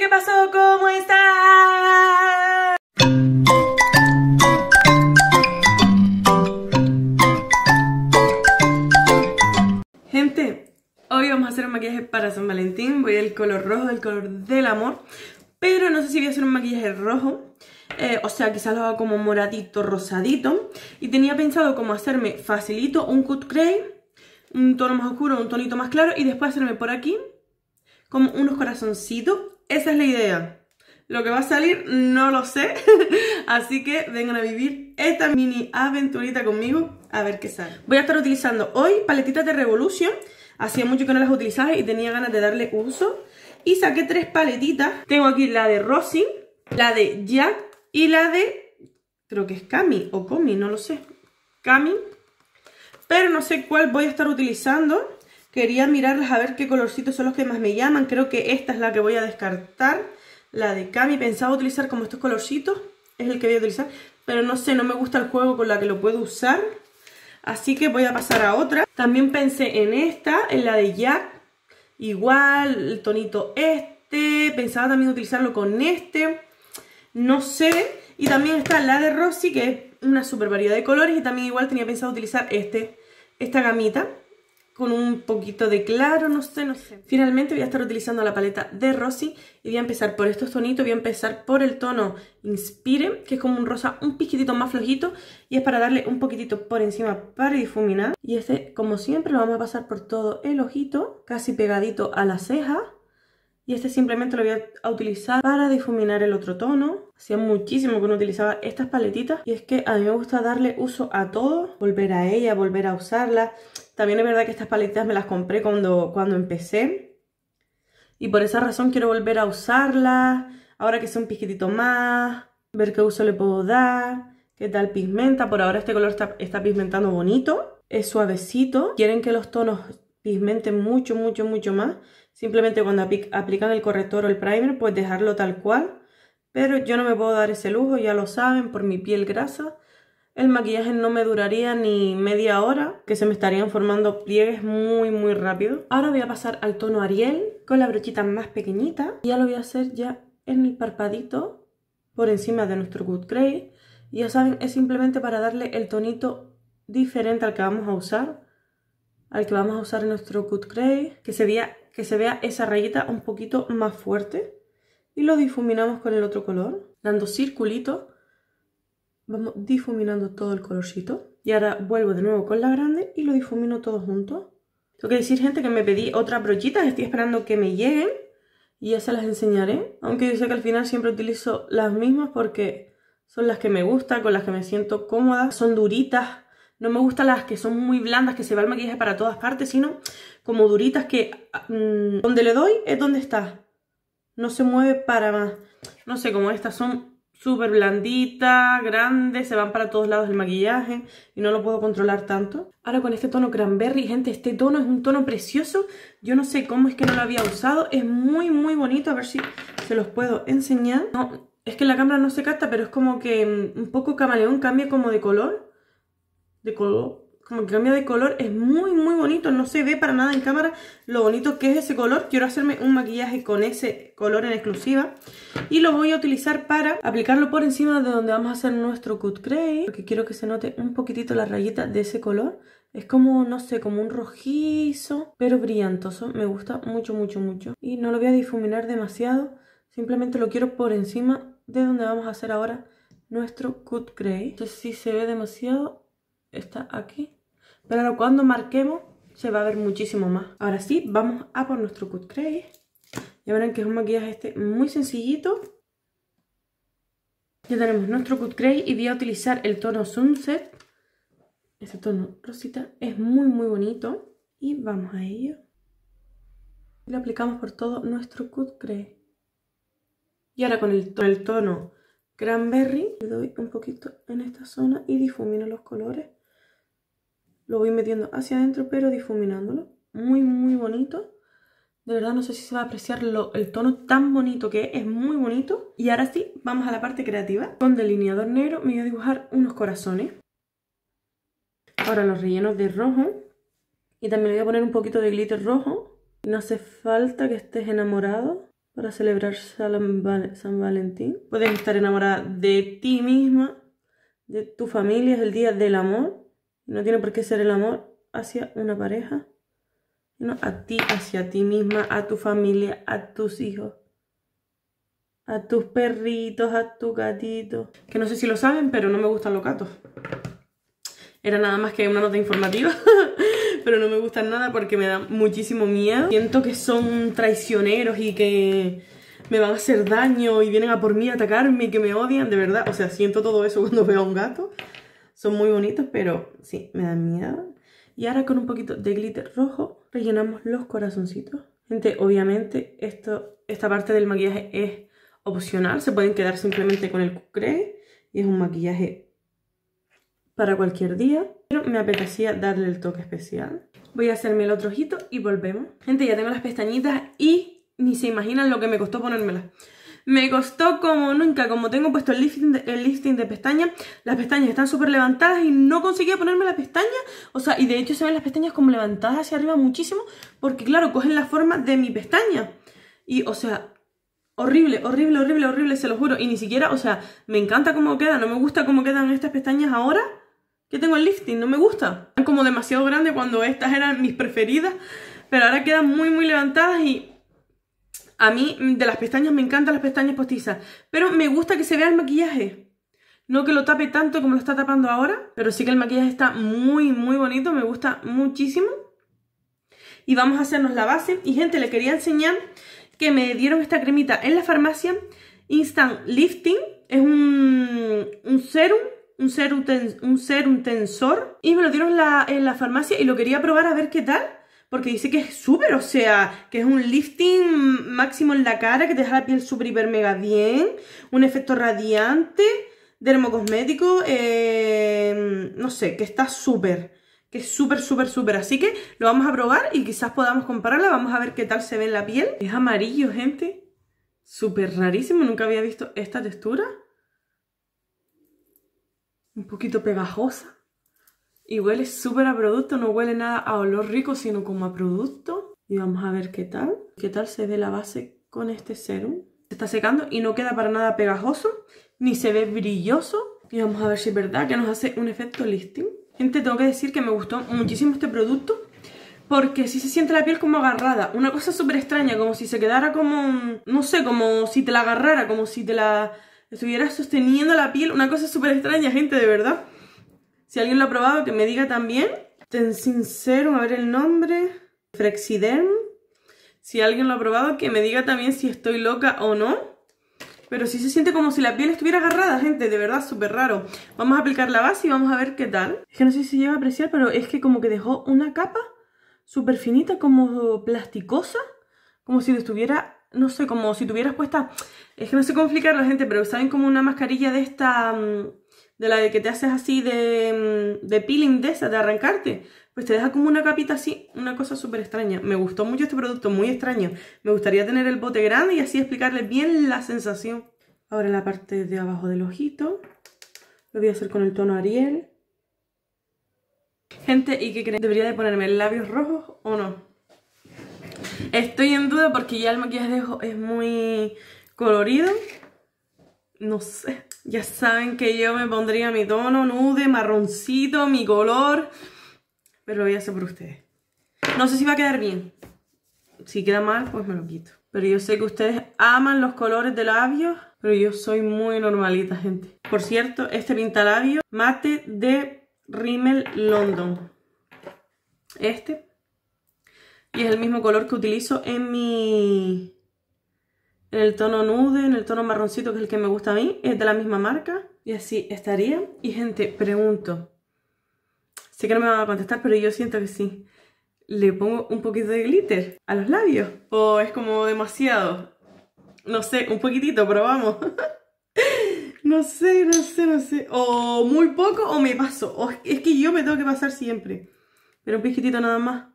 ¿qué pasó? ¿Cómo estás? Gente, hoy vamos a hacer un maquillaje para San Valentín. Voy del color rojo, el color del amor. Pero no sé si voy a hacer un maquillaje rojo. Eh, o sea, quizás lo haga como moradito, rosadito. Y tenía pensado como hacerme facilito un cut cray. Un tono más oscuro, un tonito más claro. Y después hacerme por aquí como unos corazoncitos esa es la idea. Lo que va a salir no lo sé, así que vengan a vivir esta mini aventurita conmigo a ver qué sale. Voy a estar utilizando hoy paletitas de Revolution, hacía mucho que no las utilizaba y tenía ganas de darle uso. Y saqué tres paletitas, tengo aquí la de rosy la de Jack y la de, creo que es Cami o Comi, no lo sé, Cami. Pero no sé cuál voy a estar utilizando. Quería mirarlas a ver qué colorcitos son los que más me llaman. Creo que esta es la que voy a descartar. La de Cami. Pensaba utilizar como estos colorcitos. Es el que voy a utilizar. Pero no sé, no me gusta el juego con la que lo puedo usar. Así que voy a pasar a otra. También pensé en esta, en la de Jack. Igual, el tonito este. Pensaba también utilizarlo con este. No sé. Y también está la de Rosy, que es una super variedad de colores. Y también igual tenía pensado utilizar este, esta gamita con un poquito de claro, no sé, no sé. Finalmente voy a estar utilizando la paleta de Rosy y voy a empezar por estos tonitos, voy a empezar por el tono Inspire, que es como un rosa un piquitito más flojito y es para darle un poquitito por encima para difuminar. Y este, como siempre, lo vamos a pasar por todo el ojito, casi pegadito a la ceja. Y este simplemente lo voy a utilizar para difuminar el otro tono. Hacía muchísimo que no utilizaba estas paletitas. Y es que a mí me gusta darle uso a todo. Volver a ella, volver a usarla. También es verdad que estas paletas me las compré cuando, cuando empecé. Y por esa razón quiero volver a usarlas. Ahora que sé un piquitito más. Ver qué uso le puedo dar. Qué tal pigmenta. Por ahora este color está, está pigmentando bonito. Es suavecito. Quieren que los tonos pigmenten mucho, mucho, mucho más. Simplemente cuando aplican el corrector o el primer, pues dejarlo tal cual. Pero yo no me puedo dar ese lujo, ya lo saben, por mi piel grasa el maquillaje no me duraría ni media hora, que se me estarían formando pliegues muy muy rápido. Ahora voy a pasar al tono Ariel con la brochita más pequeñita. Ya lo voy a hacer ya en el parpadito por encima de nuestro Good Grey. Ya saben, es simplemente para darle el tonito diferente al que vamos a usar. Al que vamos a usar en nuestro Good Grey. Que se vea, que se vea esa rayita un poquito más fuerte. Y lo difuminamos con el otro color, dando circulitos Vamos difuminando todo el colorcito. Y ahora vuelvo de nuevo con la grande y lo difumino todo junto. Tengo que decir, gente, que me pedí otras brochitas, estoy esperando que me lleguen y ya se las enseñaré. Aunque yo sé que al final siempre utilizo las mismas porque son las que me gustan, con las que me siento cómoda. Son duritas, no me gustan las que son muy blandas, que se va el maquillaje para todas partes, sino como duritas que mm, donde le doy es donde está. No se mueve para más. No sé, como estas son súper blandita, grande, se van para todos lados el maquillaje y no lo puedo controlar tanto. Ahora con este tono cranberry, gente, este tono es un tono precioso. Yo no sé cómo es que no lo había usado, es muy muy bonito, a ver si se los puedo enseñar. No, es que la cámara no se capta, pero es como que mm, un poco camaleón cambia como de color. De color como que cambia de color, es muy muy bonito, no se ve para nada en cámara lo bonito que es ese color, quiero hacerme un maquillaje con ese color en exclusiva y lo voy a utilizar para aplicarlo por encima de donde vamos a hacer nuestro cut crease, porque quiero que se note un poquitito la rayita de ese color, es como, no sé, como un rojizo, pero brillantoso, me gusta mucho mucho mucho y no lo voy a difuminar demasiado, simplemente lo quiero por encima de donde vamos a hacer ahora nuestro cut crease, entonces si se ve demasiado está aquí pero cuando marquemos se va a ver muchísimo más. Ahora sí, vamos a por nuestro cut crease. Ya verán que es un maquillaje este muy sencillito. Ya tenemos nuestro cut crease y voy a utilizar el tono Sunset. Este tono rosita es muy muy bonito. Y vamos a ello. Y Lo aplicamos por todo nuestro cut crease. Y ahora con el tono Cranberry le doy un poquito en esta zona y difumino los colores. Lo voy metiendo hacia adentro, pero difuminándolo. Muy, muy bonito. De verdad no sé si se va a apreciar el tono tan bonito que es, es muy bonito. Y ahora sí, vamos a la parte creativa. Con delineador negro me voy a dibujar unos corazones. Ahora los rellenos de rojo. Y también voy a poner un poquito de glitter rojo. No hace falta que estés enamorado para celebrar San Valentín. Puedes estar enamorada de ti misma, de tu familia, es el día del amor. No tiene por qué ser el amor hacia una pareja, no, a ti, hacia ti misma, a tu familia, a tus hijos, a tus perritos, a tu gatito. Que no sé si lo saben, pero no me gustan los gatos. Era nada más que una nota informativa. pero no me gustan nada porque me dan muchísimo miedo. Siento que son traicioneros y que me van a hacer daño y vienen a por mí a atacarme y que me odian, de verdad. O sea, siento todo eso cuando veo a un gato. Son muy bonitos, pero sí, me dan miedo. Y ahora con un poquito de glitter rojo rellenamos los corazoncitos. Gente, obviamente esto, esta parte del maquillaje es opcional. Se pueden quedar simplemente con el Cucre, y es un maquillaje para cualquier día. Pero me apetecía darle el toque especial. Voy a hacerme el otro ojito y volvemos. Gente, ya tengo las pestañitas y ni se imaginan lo que me costó ponérmelas. Me costó como nunca, como tengo puesto el lifting de, el de pestañas, las pestañas están súper levantadas y no conseguía ponerme las pestañas. O sea, y de hecho se ven las pestañas como levantadas hacia arriba muchísimo, porque claro, cogen la forma de mi pestaña. Y, o sea, horrible, horrible, horrible, horrible, se lo juro. Y ni siquiera, o sea, me encanta cómo queda, no me gusta cómo quedan estas pestañas ahora. Que tengo el lifting, no me gusta. Están como demasiado grandes cuando estas eran mis preferidas, pero ahora quedan muy, muy levantadas y a mí mm, de las pestañas me encantan las pestañas postizas, pero me gusta que se vea el maquillaje. No que lo tape tanto como lo está tapando ahora, pero sí que el maquillaje está muy, muy bonito, me gusta muchísimo. Y vamos a hacernos la base. Y gente, le quería enseñar que me dieron esta cremita en la farmacia. Instant Lifting. Es un, un serum un serum, un tensor y me lo dieron en la farmacia y lo quería probar a ver qué tal porque dice que es súper, o sea, que es un lifting máximo en la cara, que te deja la piel súper hiper mega bien, un efecto radiante, dermocosmético, eh, no sé, que está súper, que es súper, súper, súper. Así que lo vamos a probar y quizás podamos compararla, vamos a ver qué tal se ve en la piel. Es amarillo, gente, súper rarísimo, nunca había visto esta textura. Un poquito pegajosa. Y huele súper a producto, no huele nada a olor rico, sino como a producto. Y vamos a ver qué tal. ¿Qué tal se ve la base con este serum? Se está secando y no queda para nada pegajoso, ni se ve brilloso. Y vamos a ver si es verdad que nos hace un efecto listing. Gente, tengo que decir que me gustó muchísimo este producto porque si se siente la piel como agarrada. Una cosa súper extraña, como si se quedara como, no sé, como si te la agarrara, como si te la estuvieras sosteniendo la piel. Una cosa súper extraña, gente, de verdad. Si alguien lo ha probado, que me diga también. Ten sincero, a ver el nombre. Frexiderm. Si alguien lo ha probado, que me diga también si estoy loca o no. Pero sí se siente como si la piel estuviera agarrada, gente. De verdad, súper raro. Vamos a aplicar la base y vamos a ver qué tal. Es que no sé si se lleva a apreciar, pero es que como que dejó una capa súper finita, como plasticosa. Como si estuviera, no sé, como si tuvieras puesta... Es que no sé cómo explicarlo, gente, pero saben como una mascarilla de esta... Mm, de la de que te haces así mm, de, peeling de esa, de arrancarte, pues te deja como una capita así, una cosa súper extraña. Me gustó mucho este producto, muy extraño. Me gustaría tener el bote grande y así explicarles bien la sensación. Ahora en la parte de abajo del ojito, lo voy a hacer con el tono Ariel. Gente, ¿y qué creen? ¿Debería de ponerme labios rojos o no? Estoy en duda porque ya el maquillaje es muy colorido. No sé. Ya saben que yo me pondría mi tono nude, marroncito, mi color. Pero lo voy a hacer por ustedes. No sé si va a quedar bien. Si queda mal, pues me lo quito. Pero yo sé que ustedes aman los colores de labios. Pero yo soy muy normalita, gente. Por cierto, este pintalabio mate de Rimmel London. Este. Y es el mismo color que utilizo en mi en el tono nude, en el tono marroncito que es el que me gusta a mí, es de la misma marca y así estaría. Y gente, pregunto, sé que no me van a contestar, pero yo siento que sí. ¿Le pongo un poquito de glitter a los labios? ¿O es como demasiado? No sé, un poquitito, pero vamos. no sé, no sé, no sé. O muy poco o me paso. es que yo me tengo que pasar siempre. Pero un poquitito nada más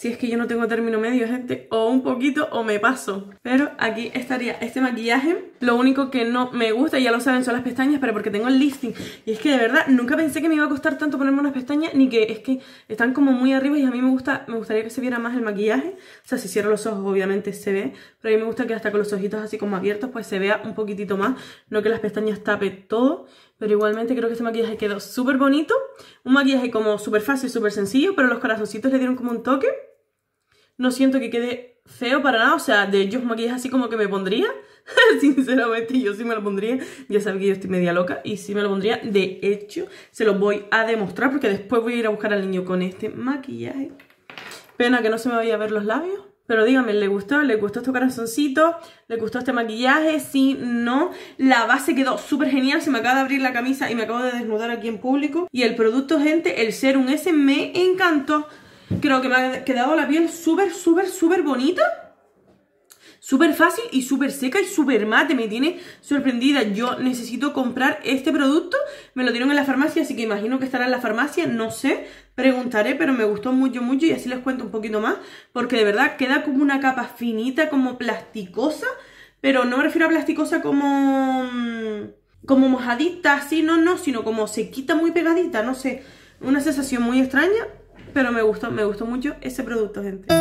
si es que yo no tengo término medio, gente, o un poquito o me paso. Pero aquí estaría este maquillaje. Lo único que no me gusta, ya lo saben, son las pestañas, pero porque tengo el listing. Y es que de verdad nunca pensé que me iba a costar tanto ponerme unas pestañas, ni que es que están como muy arriba y a mí me gusta, me gustaría que se viera más el maquillaje. O sea, si cierro los ojos obviamente se ve, pero a mí me gusta que hasta con los ojitos así como abiertos pues se vea un poquitito más, no que las pestañas tape todo. Pero igualmente creo que este maquillaje quedó súper bonito. Un maquillaje como súper fácil, súper sencillo, pero los corazoncitos le dieron como un toque no siento que quede feo para nada. O sea, de ellos maquillaje así como que me pondría. Sinceramente, yo sí me lo pondría. Ya sabéis que yo estoy media loca y sí me lo pondría. De hecho, se los voy a demostrar porque después voy a ir a buscar al niño con este maquillaje. Pena que no se me vaya a ver los labios. Pero díganme, ¿le gustó? ¿Le gustó este corazoncito? ¿Le gustó este maquillaje? Sí, no. La base quedó súper genial. Se me acaba de abrir la camisa y me acabo de desnudar aquí en público. Y el producto, gente, el serum S, me encantó. Creo que me ha quedado la piel súper, súper, súper bonita. Súper fácil y súper seca y súper mate. Me tiene sorprendida. Yo necesito comprar este producto. Me lo dieron en la farmacia, así que imagino que estará en la farmacia. No sé, preguntaré, pero me gustó mucho, mucho. Y así les cuento un poquito más. Porque de verdad queda como una capa finita, como plasticosa. Pero no me refiero a plasticosa como... Mm, como mojadita, así, no, no. Sino como se quita muy pegadita, no sé. Una sensación muy extraña pero me gustó, me gustó mucho ese producto, gente.